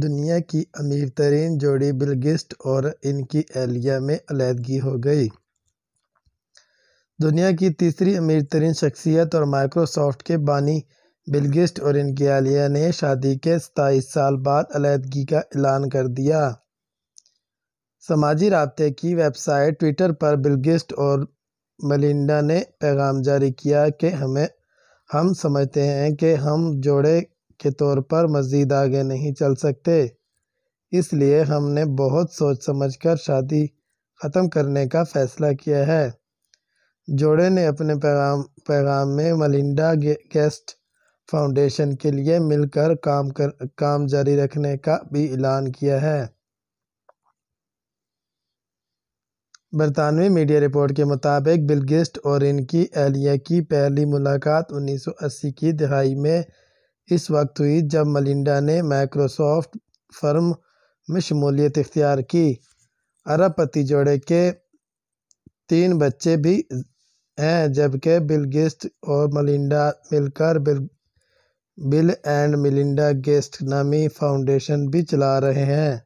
दुनिया की अमीर तरीन जोड़ी बिलगिस्ट और इनकी एहलिया में अलीहदगी हो गई दुनिया की तीसरी अमीर तरीन शख्सियत और माइक्रोसॉफ्ट के बानी बिलगिस्ट और इनकी एहलिया ने शादी के सताईस साल बाद अलीहदगी का ऐलान कर दिया समाजी रबते की वेबसाइट ट्विटर पर बिलगिस्ट और मलिंडा ने पैगाम जारी किया कि हमें हम समझते हैं कि हम जोड़े के तौर पर मज़ीद आगे नहीं चल सकते इसलिए हमने बहुत सोच समझकर शादी ख़त्म करने का फ़ैसला किया है जोड़े ने अपने पैगाम पैगाम में मलिंडा गेस्ट फाउंडेशन के लिए मिलकर काम कर काम जारी रखने का भी ऐलान किया है बरतानवी मीडिया रिपोर्ट के मुताबिक बिलगिस्ट और इनकी एहलिया की पहली मुलाकात 1980 की दहाई में इस वक्त हुई जब मलिंडा ने माइक्रोसॉफ्ट फर्म में शमूलियत इख्तियार की अरबपति जोड़े के तीन बच्चे भी हैं जबकि बिल गेस्ट और मलिंडा मिलकर बिल बिल एंड मिलिंडा गेस्ट नामी फाउंडेशन भी चला रहे हैं